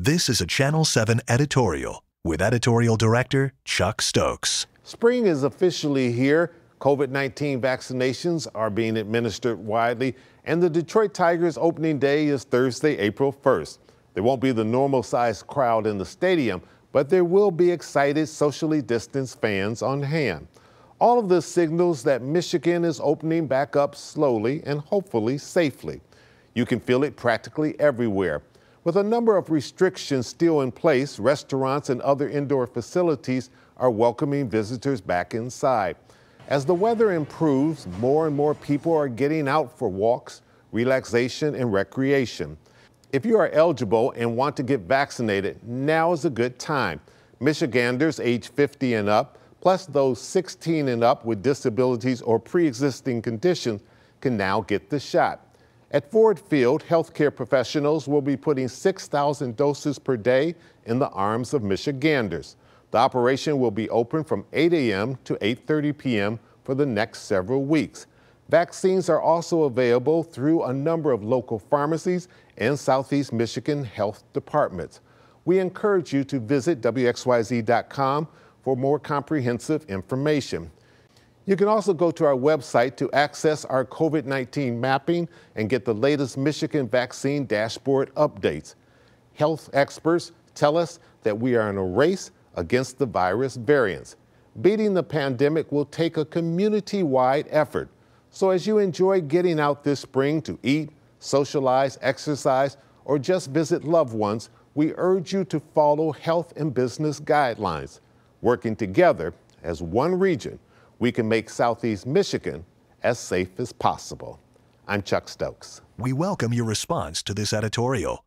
This is a Channel 7 editorial with editorial director Chuck Stokes. Spring is officially here. COVID 19 vaccinations are being administered widely, and the Detroit Tigers opening day is Thursday, April 1st. There won't be the normal sized crowd in the stadium, but there will be excited, socially distanced fans on hand. All of this signals that Michigan is opening back up slowly and hopefully safely. You can feel it practically everywhere. With a number of restrictions still in place, restaurants and other indoor facilities are welcoming visitors back inside. As the weather improves, more and more people are getting out for walks, relaxation, and recreation. If you are eligible and want to get vaccinated, now is a good time. Michiganders age 50 and up, plus those 16 and up with disabilities or pre existing conditions, can now get the shot. At Ford Field, healthcare professionals will be putting 6,000 doses per day in the arms of Michiganders. The operation will be open from 8 a.m. to 8.30 p.m. for the next several weeks. Vaccines are also available through a number of local pharmacies and Southeast Michigan health departments. We encourage you to visit WXYZ.com for more comprehensive information. You can also go to our website to access our COVID 19 mapping and get the latest Michigan vaccine dashboard updates. Health experts tell us that we are in a race against the virus variants. Beating the pandemic will take a community wide effort. So, as you enjoy getting out this spring to eat, socialize, exercise, or just visit loved ones, we urge you to follow health and business guidelines. Working together as one region, we can make Southeast Michigan as safe as possible. I'm Chuck Stokes. We welcome your response to this editorial.